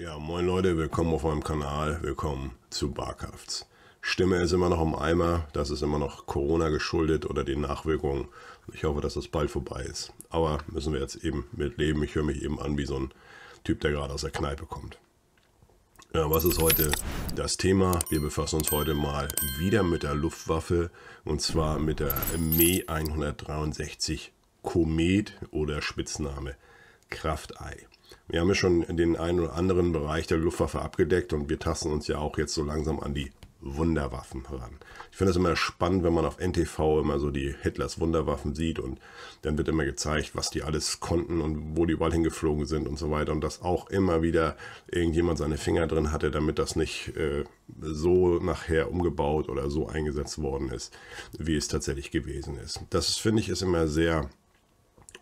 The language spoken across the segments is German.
Ja, moin Leute, willkommen auf meinem Kanal, willkommen zu Barkrafts. Stimme ist immer noch im Eimer, das ist immer noch Corona geschuldet oder den Nachwirkungen. Ich hoffe, dass das bald vorbei ist. Aber müssen wir jetzt eben mit leben. Ich höre mich eben an wie so ein Typ, der gerade aus der Kneipe kommt. Ja, was ist heute das Thema? Wir befassen uns heute mal wieder mit der Luftwaffe und zwar mit der Me 163 Komet oder Spitzname Kraftei. Wir haben ja schon den einen oder anderen Bereich der Luftwaffe abgedeckt und wir tasten uns ja auch jetzt so langsam an die Wunderwaffen heran. Ich finde es immer spannend, wenn man auf NTV immer so die Hitlers Wunderwaffen sieht und dann wird immer gezeigt, was die alles konnten und wo die überall hingeflogen sind und so weiter und dass auch immer wieder irgendjemand seine Finger drin hatte, damit das nicht äh, so nachher umgebaut oder so eingesetzt worden ist, wie es tatsächlich gewesen ist. Das finde ich ist immer sehr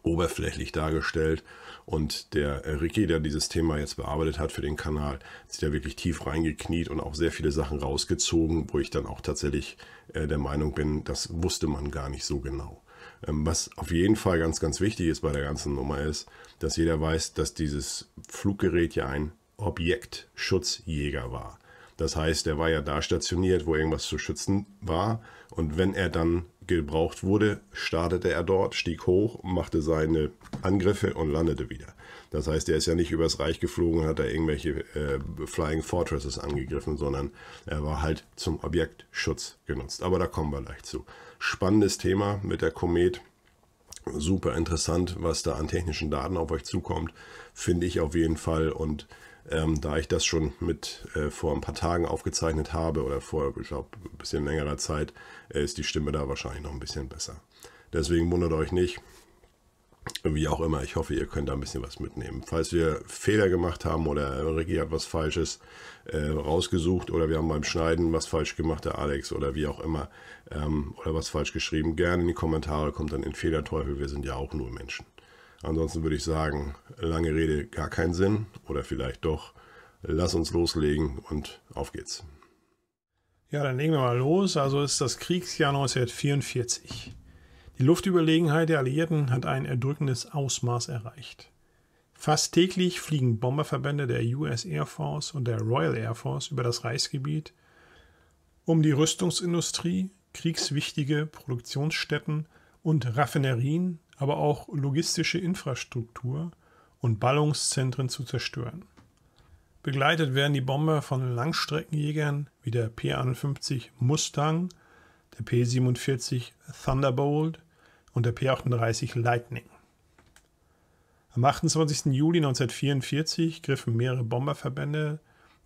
oberflächlich dargestellt und der äh, Ricky, der dieses Thema jetzt bearbeitet hat für den Kanal, ist ja wirklich tief reingekniet und auch sehr viele Sachen rausgezogen, wo ich dann auch tatsächlich äh, der Meinung bin, das wusste man gar nicht so genau. Ähm, was auf jeden Fall ganz, ganz wichtig ist bei der ganzen Nummer ist, dass jeder weiß, dass dieses Fluggerät ja ein Objektschutzjäger war. Das heißt, er war ja da stationiert, wo irgendwas zu schützen war. Und wenn er dann gebraucht wurde, startete er dort, stieg hoch, machte seine Angriffe und landete wieder. Das heißt, er ist ja nicht übers Reich geflogen, hat da irgendwelche äh, Flying Fortresses angegriffen, sondern er war halt zum Objektschutz genutzt. Aber da kommen wir gleich zu. Spannendes Thema mit der Komet. Super interessant, was da an technischen Daten auf euch zukommt, finde ich auf jeden Fall. Und ähm, da ich das schon mit äh, vor ein paar Tagen aufgezeichnet habe oder vor, ich glaube, ein bisschen längerer Zeit, äh, ist die Stimme da wahrscheinlich noch ein bisschen besser. Deswegen wundert euch nicht. Wie auch immer, ich hoffe, ihr könnt da ein bisschen was mitnehmen. Falls wir Fehler gemacht haben oder Ricky hat was Falsches äh, rausgesucht oder wir haben beim Schneiden was falsch gemacht, der Alex oder wie auch immer, ähm, oder was falsch geschrieben, gerne in die Kommentare, kommt dann in Fehlerteufel, wir sind ja auch nur Menschen. Ansonsten würde ich sagen, lange Rede, gar keinen Sinn oder vielleicht doch. Lass uns loslegen und auf geht's. Ja, dann legen wir mal los. Also ist das Kriegsjahr 1944. Die Luftüberlegenheit der Alliierten hat ein erdrückendes Ausmaß erreicht. Fast täglich fliegen Bomberverbände der US Air Force und der Royal Air Force über das Reichsgebiet, um die Rüstungsindustrie, kriegswichtige Produktionsstätten und Raffinerien aber auch logistische Infrastruktur und Ballungszentren zu zerstören. Begleitet werden die Bomber von Langstreckenjägern wie der P-51 Mustang, der P-47 Thunderbolt und der P-38 Lightning. Am 28. Juli 1944 griffen mehrere Bomberverbände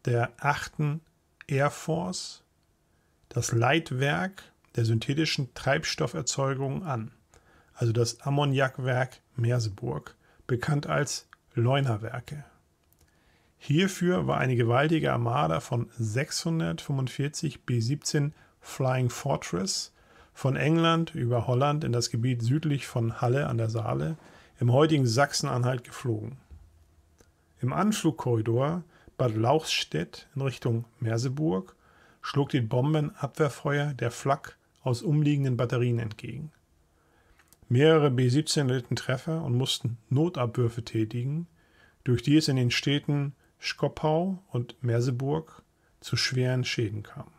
der 8. Air Force das Leitwerk der synthetischen Treibstofferzeugung an also das Ammoniakwerk Merseburg, bekannt als Leunerwerke. Hierfür war eine gewaltige Armada von 645 B-17 Flying Fortress von England über Holland in das Gebiet südlich von Halle an der Saale im heutigen Sachsen-Anhalt geflogen. Im Anflugkorridor Bad Lauchstädt in Richtung Merseburg schlug den Bombenabwehrfeuer der Flak aus umliegenden Batterien entgegen mehrere B-17 erlitten Treffer und mussten Notabwürfe tätigen, durch die es in den Städten Schkopau und Merseburg zu schweren Schäden kam.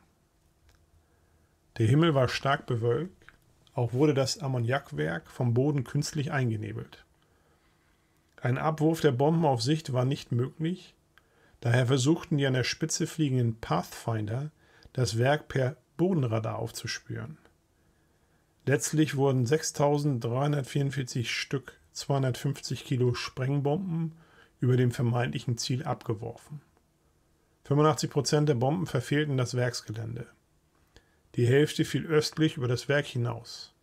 Der Himmel war stark bewölkt, auch wurde das Ammoniakwerk vom Boden künstlich eingenebelt. Ein Abwurf der Bomben auf Sicht war nicht möglich, daher versuchten die an der Spitze fliegenden Pathfinder das Werk per Bodenradar aufzuspüren. Letztlich wurden 6.344 Stück 250 Kilo Sprengbomben über dem vermeintlichen Ziel abgeworfen. 85 Prozent der Bomben verfehlten das Werksgelände. Die Hälfte fiel östlich über das Werk hinaus.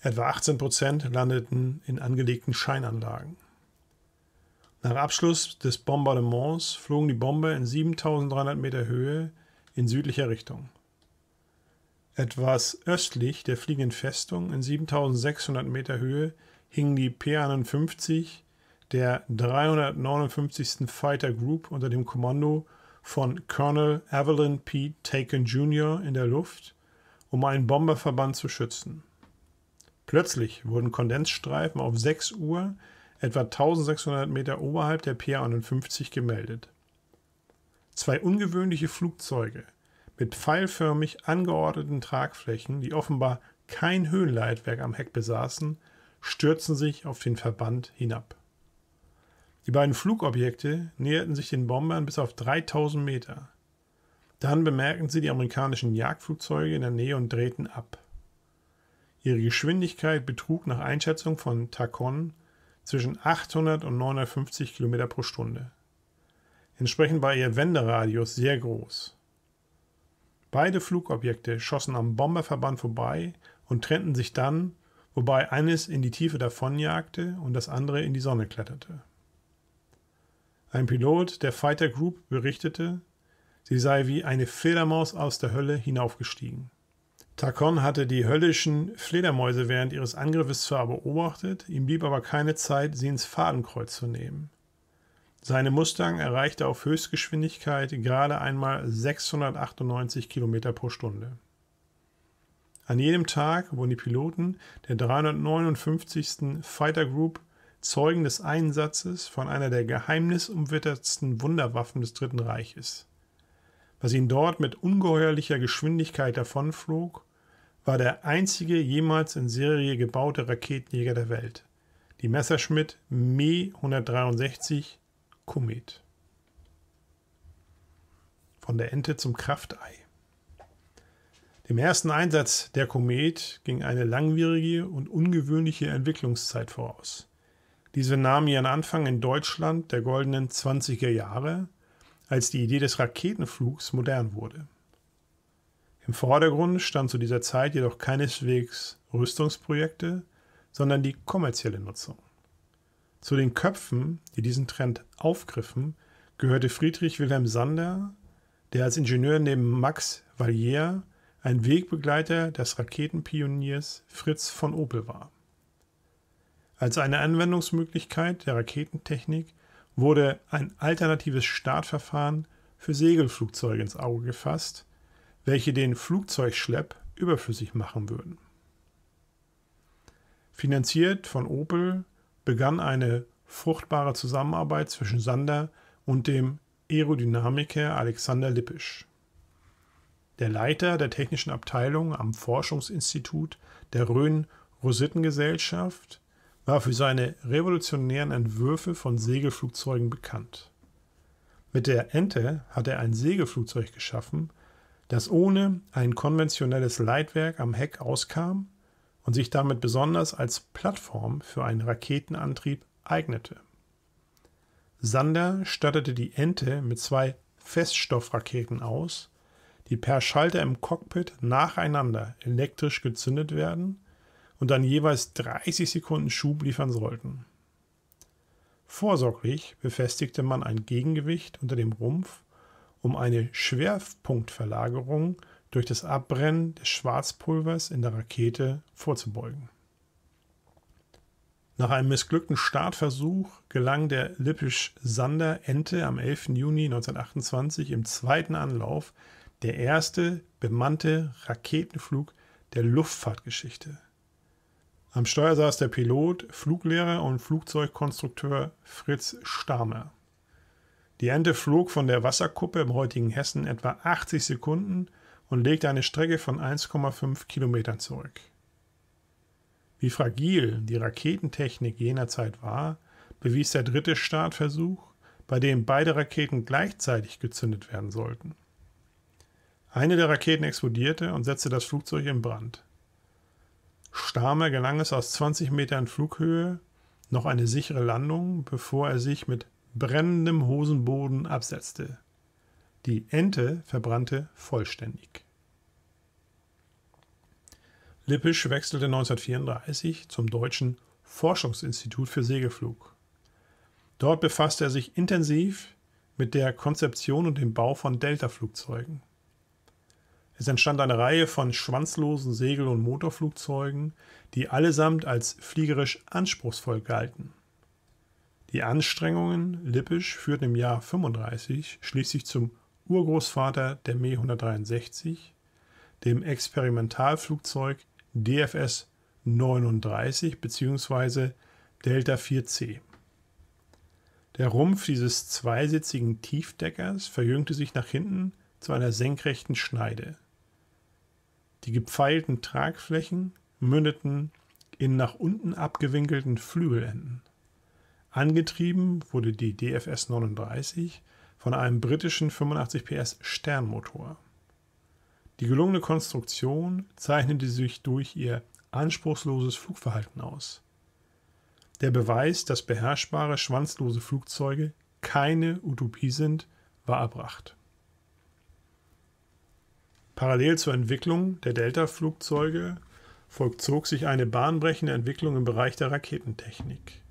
Etwa 18 Prozent landeten in angelegten Scheinanlagen. Nach Abschluss des Bombardements flogen die Bomber in 7300 Meter Höhe in südlicher Richtung. Etwas östlich der fliegenden Festung in 7600 Meter Höhe hingen die P-51 der 359. Fighter Group unter dem Kommando von Colonel Evelyn P. Taken Jr. in der Luft, um einen Bomberverband zu schützen. Plötzlich wurden Kondensstreifen auf 6 Uhr etwa 1600 Meter oberhalb der P-51 gemeldet. Zwei ungewöhnliche Flugzeuge mit pfeilförmig angeordneten Tragflächen, die offenbar kein Höhenleitwerk am Heck besaßen, stürzten sich auf den Verband hinab. Die beiden Flugobjekte näherten sich den Bombern bis auf 3000 Meter. Dann bemerkten sie die amerikanischen Jagdflugzeuge in der Nähe und drehten ab. Ihre Geschwindigkeit betrug nach Einschätzung von Tacon zwischen 800 und 950 km pro Stunde. Entsprechend war ihr Wenderadius sehr groß. Beide Flugobjekte schossen am Bomberverband vorbei und trennten sich dann, wobei eines in die Tiefe davonjagte und das andere in die Sonne kletterte. Ein Pilot der Fighter Group berichtete, sie sei wie eine Fledermaus aus der Hölle hinaufgestiegen. Takon hatte die höllischen Fledermäuse während ihres Angriffes zwar beobachtet, ihm blieb aber keine Zeit, sie ins Fadenkreuz zu nehmen. Seine Mustang erreichte auf Höchstgeschwindigkeit gerade einmal 698 km pro Stunde. An jedem Tag wurden die Piloten der 359. Fighter Group Zeugen des Einsatzes von einer der geheimnisumwittertsten Wunderwaffen des Dritten Reiches. Was ihn dort mit ungeheuerlicher Geschwindigkeit davonflog, war der einzige jemals in Serie gebaute Raketenjäger der Welt, die Messerschmitt Me 163 Komet. Von der Ente zum Kraftei. Dem ersten Einsatz der Komet ging eine langwierige und ungewöhnliche Entwicklungszeit voraus. Diese nahm ihren Anfang in Deutschland der goldenen 20er Jahre, als die Idee des Raketenflugs modern wurde. Im Vordergrund stand zu dieser Zeit jedoch keineswegs Rüstungsprojekte, sondern die kommerzielle Nutzung. Zu den Köpfen, die diesen Trend aufgriffen, gehörte Friedrich Wilhelm Sander, der als Ingenieur neben Max Vallier ein Wegbegleiter des Raketenpioniers Fritz von Opel war. Als eine Anwendungsmöglichkeit der Raketentechnik wurde ein alternatives Startverfahren für Segelflugzeuge ins Auge gefasst, welche den Flugzeugschlepp überflüssig machen würden. Finanziert von Opel begann eine fruchtbare Zusammenarbeit zwischen Sander und dem Aerodynamiker Alexander Lippisch. Der Leiter der technischen Abteilung am Forschungsinstitut der Rhön-Rositten-Gesellschaft war für seine revolutionären Entwürfe von Segelflugzeugen bekannt. Mit der Ente hat er ein Segelflugzeug geschaffen, das ohne ein konventionelles Leitwerk am Heck auskam und sich damit besonders als Plattform für einen Raketenantrieb eignete. Sander stattete die Ente mit zwei Feststoffraketen aus, die per Schalter im Cockpit nacheinander elektrisch gezündet werden und dann jeweils 30 Sekunden Schub liefern sollten. Vorsorglich befestigte man ein Gegengewicht unter dem Rumpf, um eine Schwerpunktverlagerung durch das Abbrennen des Schwarzpulvers in der Rakete vorzubeugen. Nach einem missglückten Startversuch gelang der Lippisch-Sander Ente am 11. Juni 1928 im zweiten Anlauf der erste bemannte Raketenflug der Luftfahrtgeschichte. Am Steuer saß der Pilot, Fluglehrer und Flugzeugkonstrukteur Fritz Stamer. Die Ente flog von der Wasserkuppe im heutigen Hessen etwa 80 Sekunden und legte eine Strecke von 1,5 Kilometern zurück. Wie fragil die Raketentechnik jener Zeit war, bewies der dritte Startversuch, bei dem beide Raketen gleichzeitig gezündet werden sollten. Eine der Raketen explodierte und setzte das Flugzeug in Brand. Stahmer gelang es aus 20 Metern Flughöhe noch eine sichere Landung, bevor er sich mit brennendem Hosenboden absetzte. Die Ente verbrannte vollständig. Lippisch wechselte 1934 zum Deutschen Forschungsinstitut für Segelflug. Dort befasste er sich intensiv mit der Konzeption und dem Bau von Delta-Flugzeugen. Es entstand eine Reihe von schwanzlosen Segel- und Motorflugzeugen, die allesamt als fliegerisch anspruchsvoll galten. Die Anstrengungen Lippisch führten im Jahr 1935 schließlich zum Urgroßvater der Me 163, dem Experimentalflugzeug DFS 39 bzw. Delta 4C. Der Rumpf dieses zweisitzigen Tiefdeckers verjüngte sich nach hinten zu einer senkrechten Schneide. Die gepfeilten Tragflächen mündeten in nach unten abgewinkelten Flügelenden. Angetrieben wurde die DFS 39 von einem britischen 85 PS Sternmotor. Die gelungene Konstruktion zeichnete sich durch ihr anspruchsloses Flugverhalten aus. Der Beweis, dass beherrschbare schwanzlose Flugzeuge keine Utopie sind, war erbracht. Parallel zur Entwicklung der Delta-Flugzeuge vollzog sich eine bahnbrechende Entwicklung im Bereich der Raketentechnik.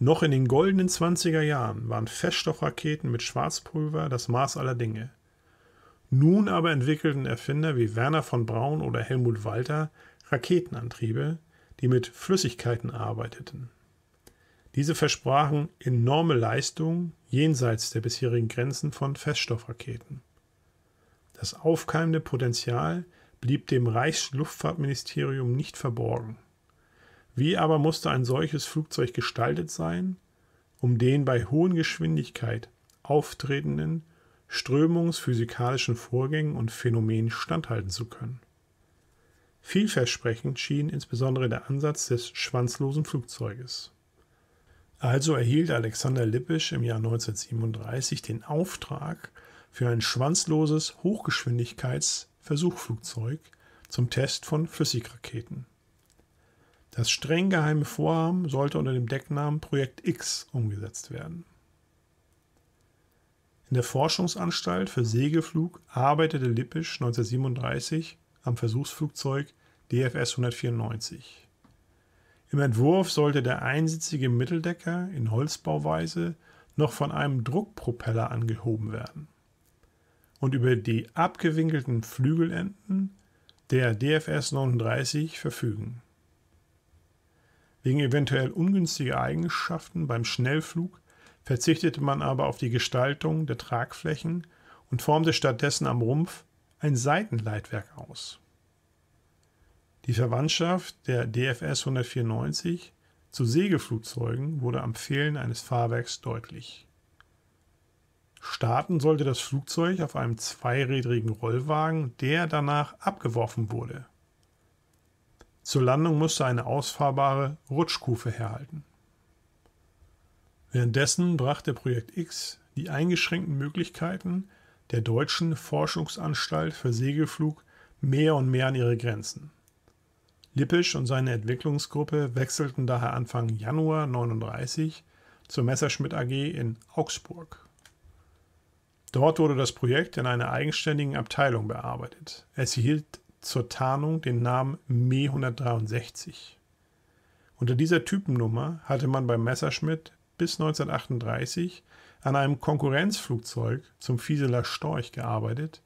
Noch in den goldenen 20er Jahren waren Feststoffraketen mit Schwarzpulver das Maß aller Dinge. Nun aber entwickelten Erfinder wie Werner von Braun oder Helmut Walter Raketenantriebe, die mit Flüssigkeiten arbeiteten. Diese versprachen enorme Leistungen jenseits der bisherigen Grenzen von Feststoffraketen. Das aufkeimende Potenzial blieb dem Reichsluftfahrtministerium nicht verborgen. Wie aber musste ein solches Flugzeug gestaltet sein, um den bei hohen Geschwindigkeit auftretenden strömungsphysikalischen Vorgängen und Phänomenen standhalten zu können? Vielversprechend schien insbesondere der Ansatz des schwanzlosen Flugzeuges. Also erhielt Alexander Lippisch im Jahr 1937 den Auftrag für ein schwanzloses Hochgeschwindigkeitsversuchflugzeug zum Test von Flüssigraketen. Das streng geheime Vorhaben sollte unter dem Decknamen Projekt X umgesetzt werden. In der Forschungsanstalt für Segelflug arbeitete Lippisch 1937 am Versuchsflugzeug DFS 194. Im Entwurf sollte der einsitzige Mitteldecker in Holzbauweise noch von einem Druckpropeller angehoben werden und über die abgewinkelten Flügelenden der DFS 39 verfügen. Wegen eventuell ungünstiger Eigenschaften beim Schnellflug verzichtete man aber auf die Gestaltung der Tragflächen und formte stattdessen am Rumpf ein Seitenleitwerk aus. Die Verwandtschaft der DFS 194 zu Segelflugzeugen wurde am Fehlen eines Fahrwerks deutlich. Starten sollte das Flugzeug auf einem zweirädrigen Rollwagen, der danach abgeworfen wurde. Zur Landung musste eine ausfahrbare Rutschkufe herhalten. Währenddessen brachte Projekt X die eingeschränkten Möglichkeiten der deutschen Forschungsanstalt für Segelflug mehr und mehr an ihre Grenzen. Lippisch und seine Entwicklungsgruppe wechselten daher Anfang Januar 1939 zur Messerschmitt AG in Augsburg. Dort wurde das Projekt in einer eigenständigen Abteilung bearbeitet. Es hielt zur Tarnung den Namen Me 163. Unter dieser Typennummer hatte man bei Messerschmitt bis 1938 an einem Konkurrenzflugzeug zum Fieseler Storch gearbeitet,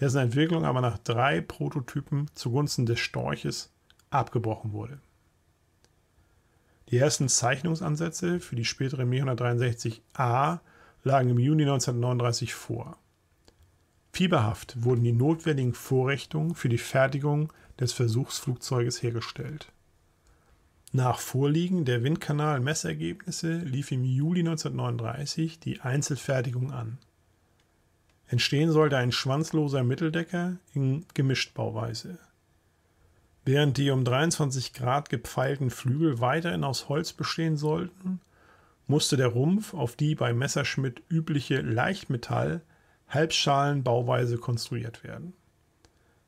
dessen Entwicklung aber nach drei Prototypen zugunsten des Storches abgebrochen wurde. Die ersten Zeichnungsansätze für die spätere Me 163A lagen im Juni 1939 vor. Fieberhaft wurden die notwendigen Vorrichtungen für die Fertigung des Versuchsflugzeuges hergestellt. Nach Vorliegen der Windkanal-Messergebnisse lief im Juli 1939 die Einzelfertigung an. Entstehen sollte ein schwanzloser Mitteldecker in Gemischtbauweise. Während die um 23 Grad gepfeilten Flügel weiterhin aus Holz bestehen sollten, musste der Rumpf auf die bei Messerschmitt übliche Leichtmetall- Halbschalenbauweise konstruiert werden.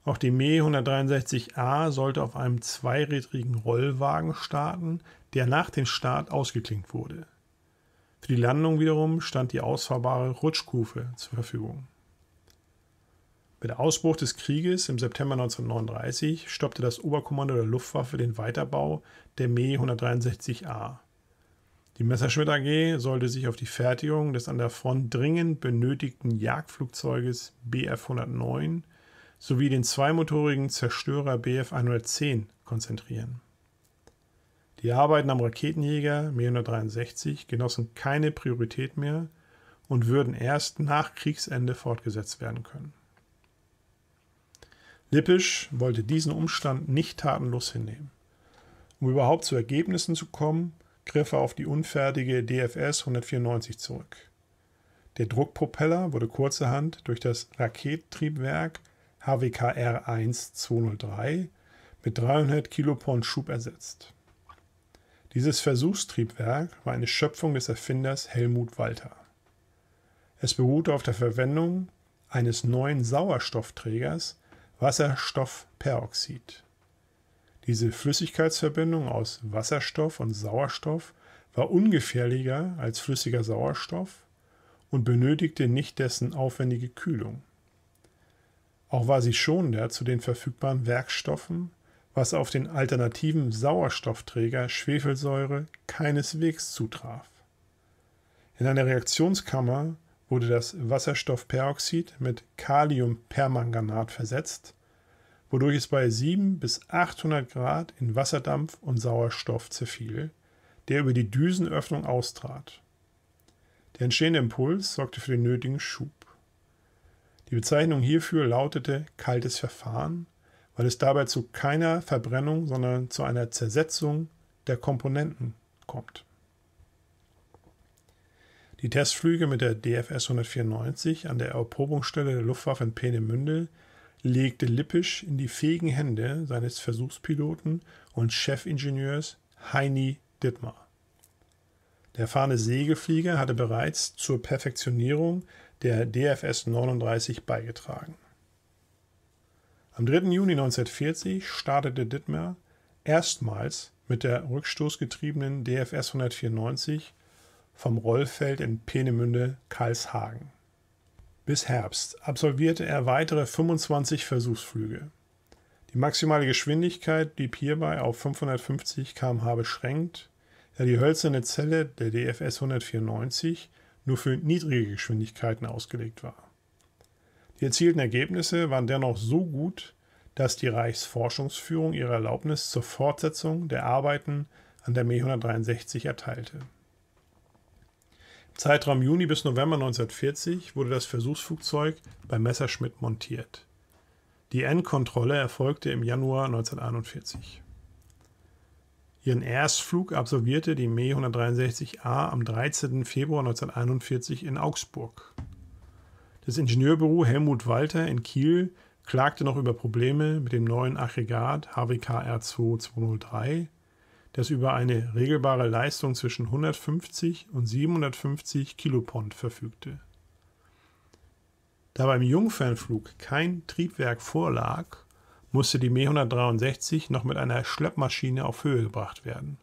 Auch die ME 163a sollte auf einem zweirädrigen Rollwagen starten, der nach dem Start ausgeklinkt wurde. Für die Landung wiederum stand die ausfahrbare Rutschkufe zur Verfügung. Mit Ausbruch des Krieges im September 1939 stoppte das Oberkommando der Luftwaffe den Weiterbau der ME 163a. Die Messerschmitt AG sollte sich auf die Fertigung des an der Front dringend benötigten Jagdflugzeuges Bf 109 sowie den zweimotorigen Zerstörer Bf 110 konzentrieren. Die Arbeiten am Raketenjäger Me 163 genossen keine Priorität mehr und würden erst nach Kriegsende fortgesetzt werden können. Lippisch wollte diesen Umstand nicht tatenlos hinnehmen. Um überhaupt zu Ergebnissen zu kommen, griff er auf die unfertige DFS 194 zurück. Der Druckpropeller wurde kurzerhand durch das Rakettriebwerk HWKR 1203 mit 300 Kilopond Schub ersetzt. Dieses Versuchstriebwerk war eine Schöpfung des Erfinders Helmut Walter. Es beruhte auf der Verwendung eines neuen Sauerstoffträgers Wasserstoffperoxid. Diese Flüssigkeitsverbindung aus Wasserstoff und Sauerstoff war ungefährlicher als flüssiger Sauerstoff und benötigte nicht dessen aufwendige Kühlung. Auch war sie schonender zu den verfügbaren Werkstoffen, was auf den alternativen Sauerstoffträger Schwefelsäure keineswegs zutraf. In einer Reaktionskammer wurde das Wasserstoffperoxid mit Kaliumpermanganat versetzt, wodurch es bei 7 bis 800 Grad in Wasserdampf und Sauerstoff zerfiel, der über die Düsenöffnung austrat. Der entstehende Impuls sorgte für den nötigen Schub. Die Bezeichnung hierfür lautete kaltes Verfahren, weil es dabei zu keiner Verbrennung, sondern zu einer Zersetzung der Komponenten kommt. Die Testflüge mit der DFS 194 an der Erprobungsstelle der Luftwaffe in Peenemünde legte Lippisch in die fähigen Hände seines Versuchspiloten und Chefingenieurs Heini Dittmar. Der erfahrene Segelflieger hatte bereits zur Perfektionierung der DFS 39 beigetragen. Am 3. Juni 1940 startete Dittmar erstmals mit der rückstoßgetriebenen DFS 194 vom Rollfeld in Peenemünde, Karlshagen. Bis Herbst absolvierte er weitere 25 Versuchsflüge. Die maximale Geschwindigkeit blieb hierbei auf 550 km/h beschränkt, da die hölzerne Zelle der DFS 194 nur für niedrige Geschwindigkeiten ausgelegt war. Die erzielten Ergebnisse waren dennoch so gut, dass die Reichsforschungsführung ihre Erlaubnis zur Fortsetzung der Arbeiten an der Me 163 erteilte. Zeitraum Juni bis November 1940 wurde das Versuchsflugzeug bei Messerschmitt montiert. Die Endkontrolle erfolgte im Januar 1941. Ihren Erstflug absolvierte die Me 163A am 13. Februar 1941 in Augsburg. Das Ingenieurbüro Helmut Walter in Kiel klagte noch über Probleme mit dem neuen Aggregat HWK r 2203 das über eine regelbare Leistung zwischen 150 und 750 Kilopond verfügte. Da beim Jungfernflug kein Triebwerk vorlag, musste die Me 163 noch mit einer Schleppmaschine auf Höhe gebracht werden.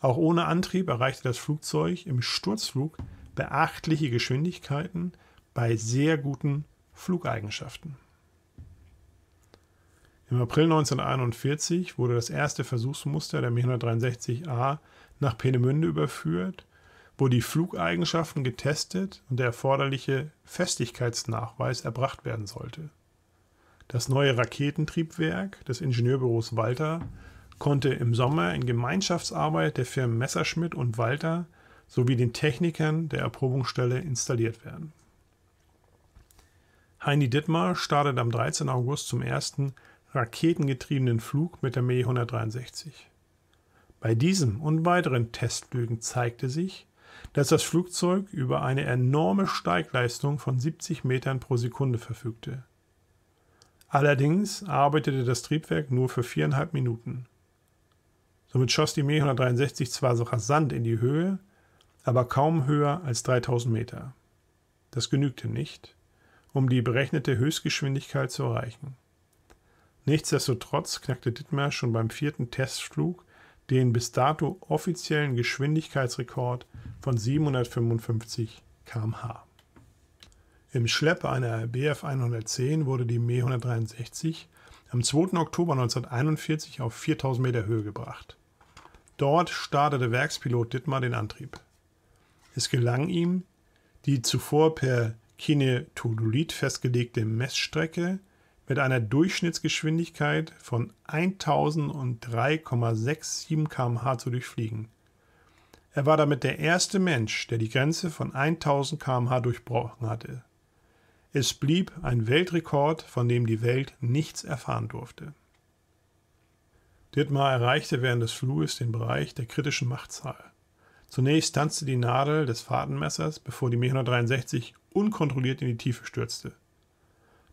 Auch ohne Antrieb erreichte das Flugzeug im Sturzflug beachtliche Geschwindigkeiten bei sehr guten Flugeigenschaften. Im April 1941 wurde das erste Versuchsmuster der Mi-163A nach Peenemünde überführt, wo die Flugeigenschaften getestet und der erforderliche Festigkeitsnachweis erbracht werden sollte. Das neue Raketentriebwerk des Ingenieurbüros Walter konnte im Sommer in Gemeinschaftsarbeit der Firmen Messerschmidt und Walter sowie den Technikern der Erprobungsstelle installiert werden. Heini Dittmar startet am 13. August zum ersten raketengetriebenen Flug mit der Me 163. Bei diesem und weiteren Testflügen zeigte sich, dass das Flugzeug über eine enorme Steigleistung von 70 Metern pro Sekunde verfügte. Allerdings arbeitete das Triebwerk nur für viereinhalb Minuten. Somit schoss die Me 163 zwar so rasant in die Höhe, aber kaum höher als 3000 Meter. Das genügte nicht, um die berechnete Höchstgeschwindigkeit zu erreichen. Nichtsdestotrotz knackte Dittmer schon beim vierten Testflug den bis dato offiziellen Geschwindigkeitsrekord von 755 km/h. Im Schlepp einer Bf 110 wurde die Me 163 am 2. Oktober 1941 auf 4000 Meter Höhe gebracht. Dort startete Werkspilot Dittmar den Antrieb. Es gelang ihm, die zuvor per Kinetodolit festgelegte Messstrecke mit einer Durchschnittsgeschwindigkeit von 1003,67 km/h zu durchfliegen. Er war damit der erste Mensch, der die Grenze von 1000 km/h durchbrochen hatte. Es blieb ein Weltrekord, von dem die Welt nichts erfahren durfte. Dittmar erreichte während des Fluges den Bereich der kritischen Machtzahl. Zunächst tanzte die Nadel des Fadenmessers, bevor die Me-163 unkontrolliert in die Tiefe stürzte.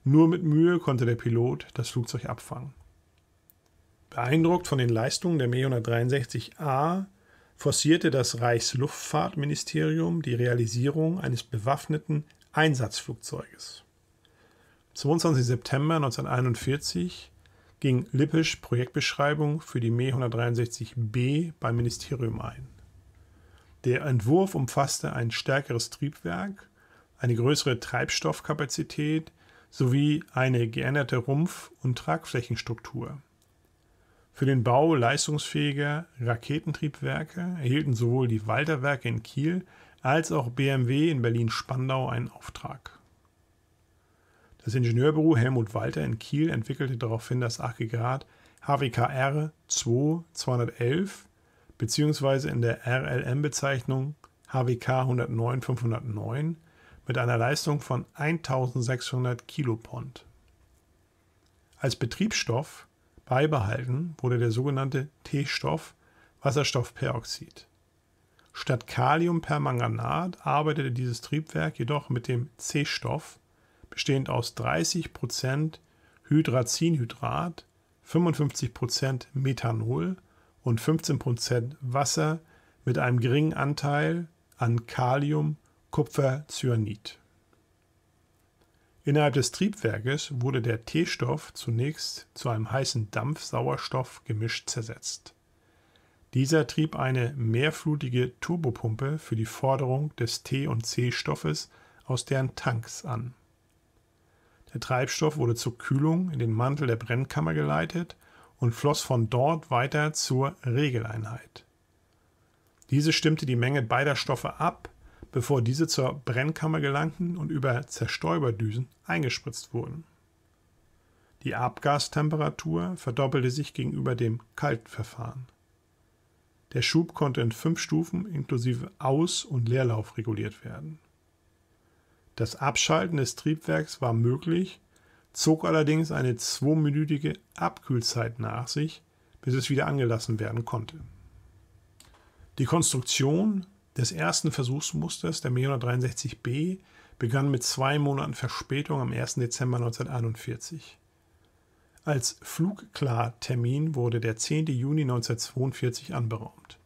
Nur mit Mühe konnte der Pilot das Flugzeug abfangen. Beeindruckt von den Leistungen der Me-163A forcierte das Reichsluftfahrtministerium die Realisierung eines bewaffneten Einsatzflugzeuges. 22. September 1941 ging Lippisch Projektbeschreibung für die Me 163b beim Ministerium ein. Der Entwurf umfasste ein stärkeres Triebwerk, eine größere Treibstoffkapazität sowie eine geänderte Rumpf- und Tragflächenstruktur. Für den Bau leistungsfähiger Raketentriebwerke erhielten sowohl die Walterwerke in Kiel als auch BMW in Berlin-Spandau einen Auftrag. Das Ingenieurbüro Helmut Walter in Kiel entwickelte daraufhin das Aggregat HWKR 2211 bzw. in der RLM-Bezeichnung HWK 109 509 mit einer Leistung von 1600 Kilopond. Als Betriebsstoff beibehalten wurde der sogenannte T-Stoff Wasserstoffperoxid. Statt Kaliumpermanganat arbeitete dieses Triebwerk jedoch mit dem C-Stoff, bestehend aus 30% Hydrazinhydrat, 55% Methanol und 15% Wasser mit einem geringen Anteil an Kalium Kupfercyanid. Innerhalb des Triebwerkes wurde der T-Stoff zunächst zu einem heißen Dampfsauerstoff gemischt zersetzt. Dieser trieb eine mehrflutige Turbopumpe für die Forderung des T- und C-Stoffes aus deren Tanks an. Der Treibstoff wurde zur Kühlung in den Mantel der Brennkammer geleitet und floss von dort weiter zur Regeleinheit. Diese stimmte die Menge beider Stoffe ab bevor diese zur Brennkammer gelangten und über Zerstäuberdüsen eingespritzt wurden. Die Abgastemperatur verdoppelte sich gegenüber dem Kaltverfahren. Der Schub konnte in fünf Stufen inklusive Aus- und Leerlauf reguliert werden. Das Abschalten des Triebwerks war möglich, zog allerdings eine zweiminütige Abkühlzeit nach sich, bis es wieder angelassen werden konnte. Die Konstruktion des ersten Versuchsmusters, der Me 163b, begann mit zwei Monaten Verspätung am 1. Dezember 1941. Als Flugklartermin wurde der 10. Juni 1942 anberaumt.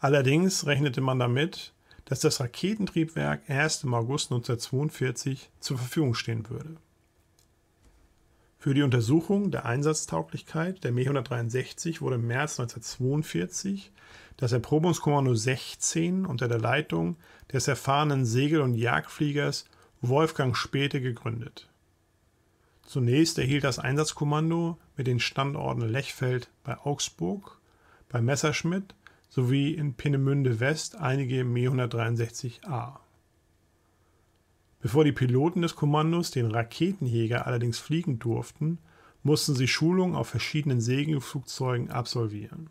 Allerdings rechnete man damit, dass das Raketentriebwerk erst im August 1942 zur Verfügung stehen würde. Für die Untersuchung der Einsatztauglichkeit der Me-163 wurde im März 1942 das Erprobungskommando 16 unter der Leitung des erfahrenen Segel- und Jagdfliegers Wolfgang Späte gegründet. Zunächst erhielt das Einsatzkommando mit den Standorten Lechfeld bei Augsburg, bei Messerschmidt sowie in Pinnemünde West einige Me-163A. Bevor die Piloten des Kommandos den Raketenjäger allerdings fliegen durften, mussten sie Schulungen auf verschiedenen Segelflugzeugen absolvieren.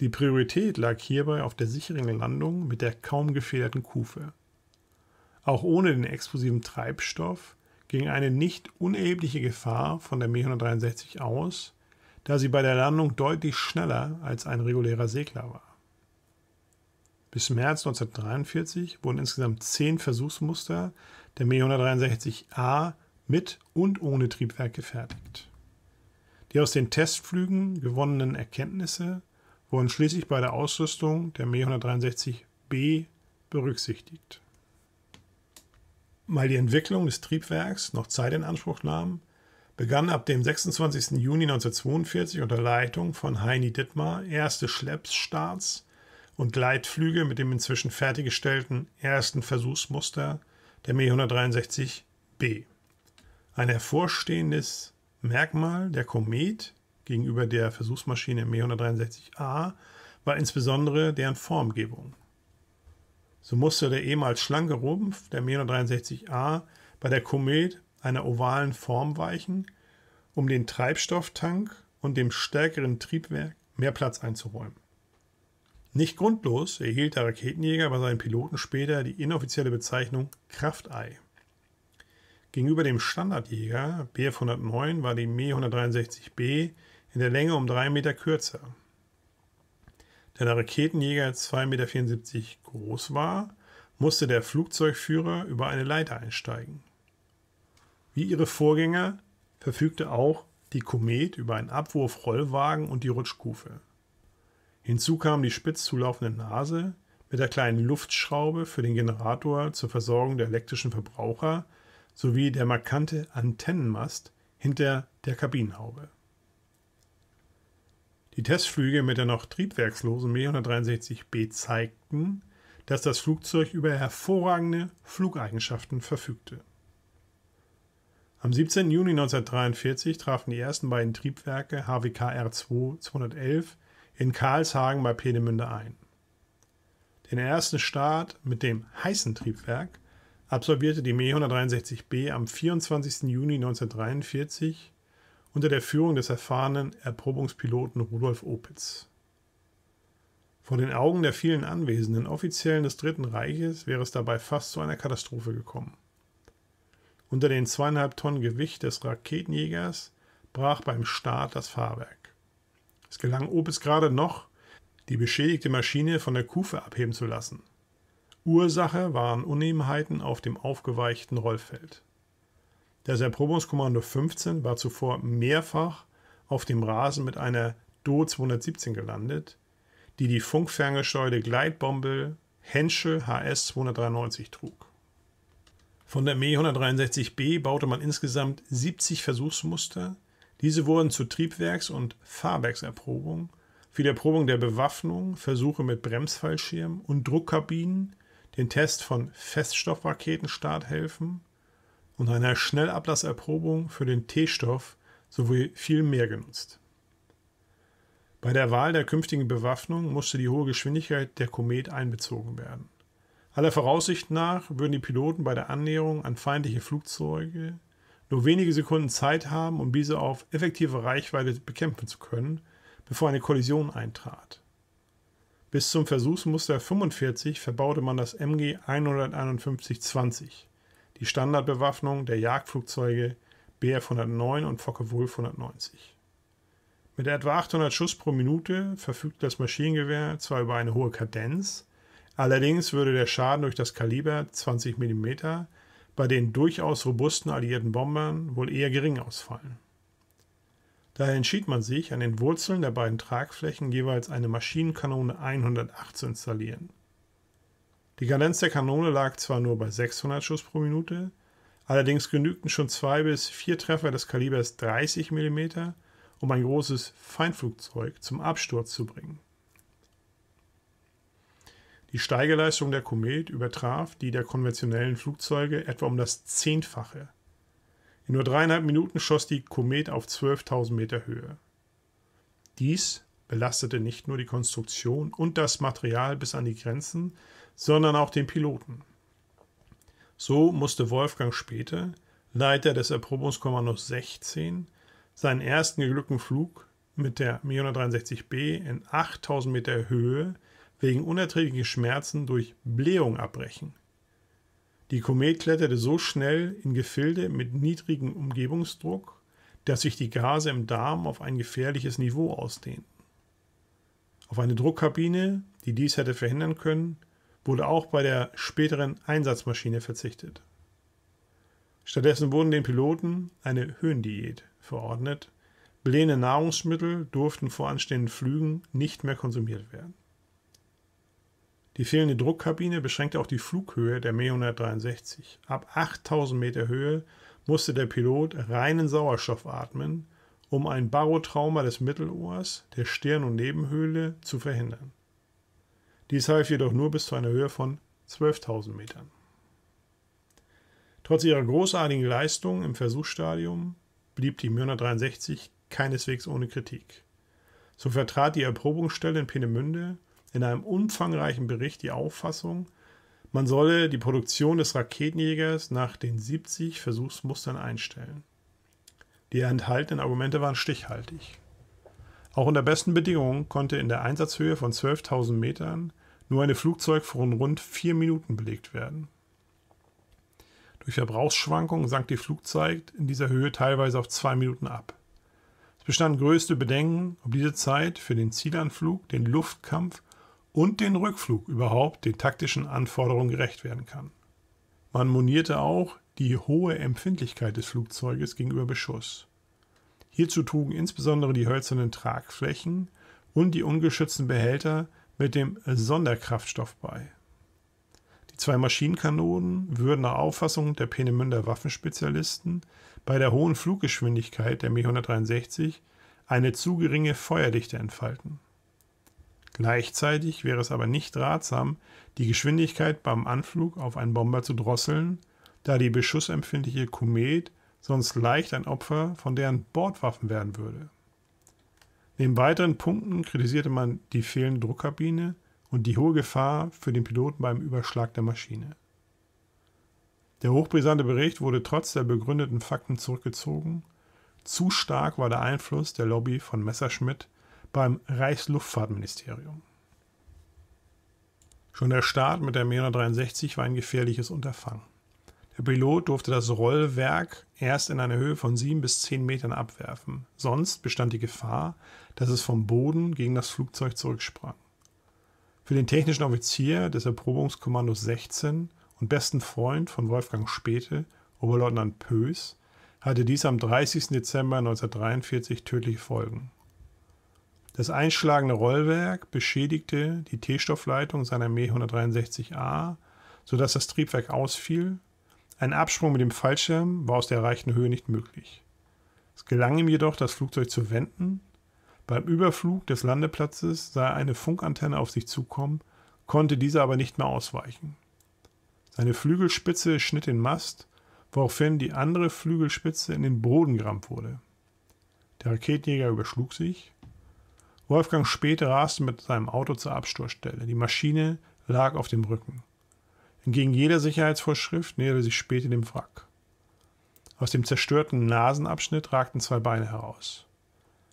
Die Priorität lag hierbei auf der sicheren Landung mit der kaum gefederten Kufe. Auch ohne den explosiven Treibstoff ging eine nicht unerhebliche Gefahr von der Me-163 aus, da sie bei der Landung deutlich schneller als ein regulärer Segler war. Bis März 1943 wurden insgesamt zehn Versuchsmuster der Me 163A mit und ohne Triebwerk gefertigt. Die aus den Testflügen gewonnenen Erkenntnisse wurden schließlich bei der Ausrüstung der Me 163B berücksichtigt. Weil die Entwicklung des Triebwerks noch Zeit in Anspruch nahm, begann ab dem 26. Juni 1942 unter Leitung von Heini Dittmar erste Schleppstarts und Gleitflüge mit dem inzwischen fertiggestellten ersten Versuchsmuster der Me 163b. Ein hervorstehendes Merkmal der Komet gegenüber der Versuchsmaschine Me 163a war insbesondere deren Formgebung. So musste der ehemals schlanke Rumpf der Me 163a bei der Komet einer ovalen Form weichen, um den Treibstofftank und dem stärkeren Triebwerk mehr Platz einzuräumen. Nicht grundlos erhielt der Raketenjäger bei seinen Piloten später die inoffizielle Bezeichnung Kraftei. Gegenüber dem Standardjäger Bf 109 war die Me 163B in der Länge um 3 Meter kürzer. Da der Raketenjäger 2,74 Meter groß war, musste der Flugzeugführer über eine Leiter einsteigen. Wie ihre Vorgänger verfügte auch die Komet über einen Abwurfrollwagen und die Rutschkufe. Hinzu kam die spitz zulaufende Nase mit der kleinen Luftschraube für den Generator zur Versorgung der elektrischen Verbraucher sowie der markante Antennenmast hinter der Kabinenhaube. Die Testflüge mit der noch triebwerkslosen B-163B e zeigten, dass das Flugzeug über hervorragende Flugeigenschaften verfügte. Am 17. Juni 1943 trafen die ersten beiden Triebwerke HWK R2 211 in Karlshagen bei Pedemünde ein. Den ersten Start mit dem heißen Triebwerk absolvierte die Me 163B am 24. Juni 1943 unter der Führung des erfahrenen Erprobungspiloten Rudolf Opitz. Vor den Augen der vielen anwesenden Offiziellen des Dritten Reiches wäre es dabei fast zu einer Katastrophe gekommen. Unter den zweieinhalb Tonnen Gewicht des Raketenjägers brach beim Start das Fahrwerk. Es gelang Opitz gerade noch, die beschädigte Maschine von der Kufe abheben zu lassen. Ursache waren Unebenheiten auf dem aufgeweichten Rollfeld. Das Erprobungskommando 15 war zuvor mehrfach auf dem Rasen mit einer Do 217 gelandet, die die funkferngesteuerte Gleitbombe Henschel HS 293 trug. Von der Me 163b baute man insgesamt 70 Versuchsmuster, diese wurden zu Triebwerks- und Fahrwerkserprobungen, für die Erprobung der Bewaffnung, Versuche mit Bremsfallschirmen und Druckkabinen, den Test von Feststoffraketenstarthelfen und einer Schnellablasserprobung für den T-Stoff sowie viel mehr genutzt. Bei der Wahl der künftigen Bewaffnung musste die hohe Geschwindigkeit der Komet einbezogen werden. Aller Voraussicht nach würden die Piloten bei der Annäherung an feindliche Flugzeuge nur wenige Sekunden Zeit haben, um diese auf effektive Reichweite bekämpfen zu können, bevor eine Kollision eintrat. Bis zum Versuchsmuster 45 verbaute man das MG 15120, die Standardbewaffnung der Jagdflugzeuge Bf 109 und Focke Wulf 190. Mit etwa 800 Schuss pro Minute verfügte das Maschinengewehr zwar über eine hohe Kadenz, allerdings würde der Schaden durch das Kaliber 20 mm bei den durchaus robusten alliierten Bombern wohl eher gering ausfallen. Daher entschied man sich, an den Wurzeln der beiden Tragflächen jeweils eine Maschinenkanone 108 zu installieren. Die Kadenz der Kanone lag zwar nur bei 600 Schuss pro Minute, allerdings genügten schon zwei bis vier Treffer des Kalibers 30 mm, um ein großes Feindflugzeug zum Absturz zu bringen. Die Steigeleistung der Komet übertraf die der konventionellen Flugzeuge etwa um das Zehnfache. In nur dreieinhalb Minuten schoss die Komet auf 12.000 Meter Höhe. Dies belastete nicht nur die Konstruktion und das Material bis an die Grenzen, sondern auch den Piloten. So musste Wolfgang Späte, Leiter des Erprobungskommandos 16, seinen ersten geglückten Flug mit der Mi 163b in 8000 Meter Höhe wegen unerträglicher Schmerzen durch Blähung abbrechen. Die Komet kletterte so schnell in Gefilde mit niedrigem Umgebungsdruck, dass sich die Gase im Darm auf ein gefährliches Niveau ausdehnten. Auf eine Druckkabine, die dies hätte verhindern können, wurde auch bei der späteren Einsatzmaschine verzichtet. Stattdessen wurden den Piloten eine Höhendiät verordnet. Blähende Nahrungsmittel durften vor anstehenden Flügen nicht mehr konsumiert werden. Die fehlende Druckkabine beschränkte auch die Flughöhe der Me 163. Ab 8000 Meter Höhe musste der Pilot reinen Sauerstoff atmen, um ein Barotrauma des Mittelohrs, der Stirn- und Nebenhöhle zu verhindern. Dies half jedoch nur bis zu einer Höhe von 12.000 Metern. Trotz ihrer großartigen Leistung im Versuchsstadium blieb die Me 163 keineswegs ohne Kritik. So vertrat die Erprobungsstelle in Peenemünde in einem umfangreichen Bericht die Auffassung, man solle die Produktion des Raketenjägers nach den 70 Versuchsmustern einstellen. Die enthaltenen Argumente waren stichhaltig. Auch unter besten Bedingungen konnte in der Einsatzhöhe von 12.000 Metern nur eine Flugzeug von rund vier Minuten belegt werden. Durch Verbrauchsschwankungen sank die Flugzeit in dieser Höhe teilweise auf zwei Minuten ab. Es bestanden größte Bedenken, ob diese Zeit für den Zielanflug, den Luftkampf und den Rückflug überhaupt den taktischen Anforderungen gerecht werden kann. Man monierte auch die hohe Empfindlichkeit des Flugzeuges gegenüber Beschuss. Hierzu trugen insbesondere die hölzernen Tragflächen und die ungeschützten Behälter mit dem Sonderkraftstoff bei. Die zwei Maschinenkanonen würden nach Auffassung der Peenemünder Waffenspezialisten bei der hohen Fluggeschwindigkeit der Me 163 eine zu geringe Feuerdichte entfalten. Gleichzeitig wäre es aber nicht ratsam, die Geschwindigkeit beim Anflug auf einen Bomber zu drosseln, da die beschussempfindliche Komet sonst leicht ein Opfer von deren Bordwaffen werden würde. Neben weiteren Punkten kritisierte man die fehlende Druckkabine und die hohe Gefahr für den Piloten beim Überschlag der Maschine. Der hochbrisante Bericht wurde trotz der begründeten Fakten zurückgezogen. Zu stark war der Einfluss der Lobby von Messerschmitt beim Reichsluftfahrtministerium. Schon der Start mit der Me 163 war ein gefährliches Unterfangen. Der Pilot durfte das Rollwerk erst in einer Höhe von 7 bis 10 Metern abwerfen. Sonst bestand die Gefahr, dass es vom Boden gegen das Flugzeug zurücksprang. Für den technischen Offizier des Erprobungskommandos 16 und besten Freund von Wolfgang Späte, Oberleutnant Pös, hatte dies am 30. Dezember 1943 tödliche Folgen. Das einschlagende Rollwerk beschädigte die T-Stoffleitung seiner Me 163A, sodass das Triebwerk ausfiel. Ein Absprung mit dem Fallschirm war aus der erreichten Höhe nicht möglich. Es gelang ihm jedoch, das Flugzeug zu wenden. Beim Überflug des Landeplatzes sah er eine Funkantenne auf sich zukommen, konnte diese aber nicht mehr ausweichen. Seine Flügelspitze schnitt den Mast, woraufhin die andere Flügelspitze in den Boden gerammt wurde. Der Raketenjäger überschlug sich Wolfgang Späth raste mit seinem Auto zur Absturzstelle. Die Maschine lag auf dem Rücken. Entgegen jeder Sicherheitsvorschrift näherte sich Späth dem Wrack. Aus dem zerstörten Nasenabschnitt ragten zwei Beine heraus.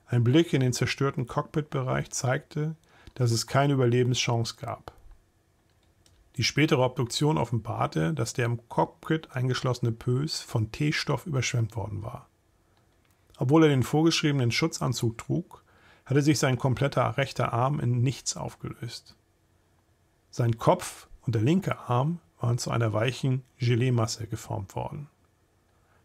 Ein Blick in den zerstörten Cockpitbereich zeigte, dass es keine Überlebenschance gab. Die spätere Obduktion offenbarte, dass der im Cockpit eingeschlossene Pös von T-Stoff überschwemmt worden war. Obwohl er den vorgeschriebenen Schutzanzug trug, hatte sich sein kompletter rechter Arm in nichts aufgelöst. Sein Kopf und der linke Arm waren zu einer weichen Gelee-Masse geformt worden.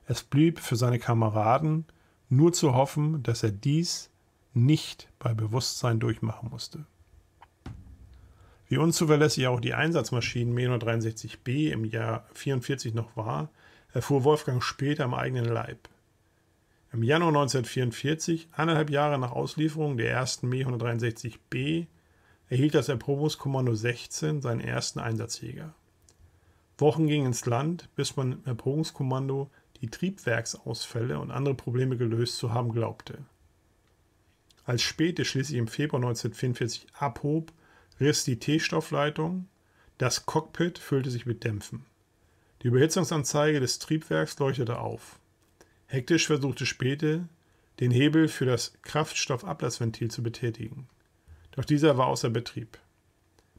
Es blieb für seine Kameraden nur zu hoffen, dass er dies nicht bei Bewusstsein durchmachen musste. Wie unzuverlässig auch die Einsatzmaschinen Me 63B im Jahr 44 noch war, erfuhr Wolfgang später am eigenen Leib. Im Januar 1944, eineinhalb Jahre nach Auslieferung der ersten Me 163B, erhielt das Erprobungskommando 16 seinen ersten Einsatzjäger. Wochen gingen ins Land, bis man im Erprobungskommando die Triebwerksausfälle und andere Probleme gelöst zu haben glaubte. Als Späte schließlich im Februar 1944 abhob, riss die T-Stoffleitung, das Cockpit füllte sich mit Dämpfen. Die Überhitzungsanzeige des Triebwerks leuchtete auf. Hektisch versuchte Späte, den Hebel für das Kraftstoffablassventil zu betätigen. Doch dieser war außer Betrieb.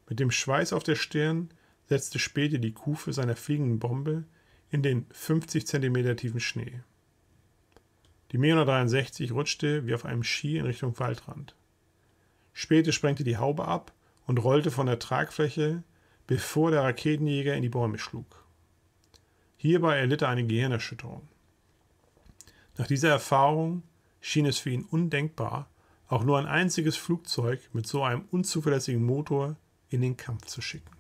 Mit dem Schweiß auf der Stirn setzte Späte die Kufe seiner fliegenden Bombe in den 50 cm tiefen Schnee. Die Me 163 rutschte wie auf einem Ski in Richtung Waldrand. Späte sprengte die Haube ab und rollte von der Tragfläche, bevor der Raketenjäger in die Bäume schlug. Hierbei erlitt er eine Gehirnerschütterung. Nach dieser Erfahrung schien es für ihn undenkbar, auch nur ein einziges Flugzeug mit so einem unzuverlässigen Motor in den Kampf zu schicken.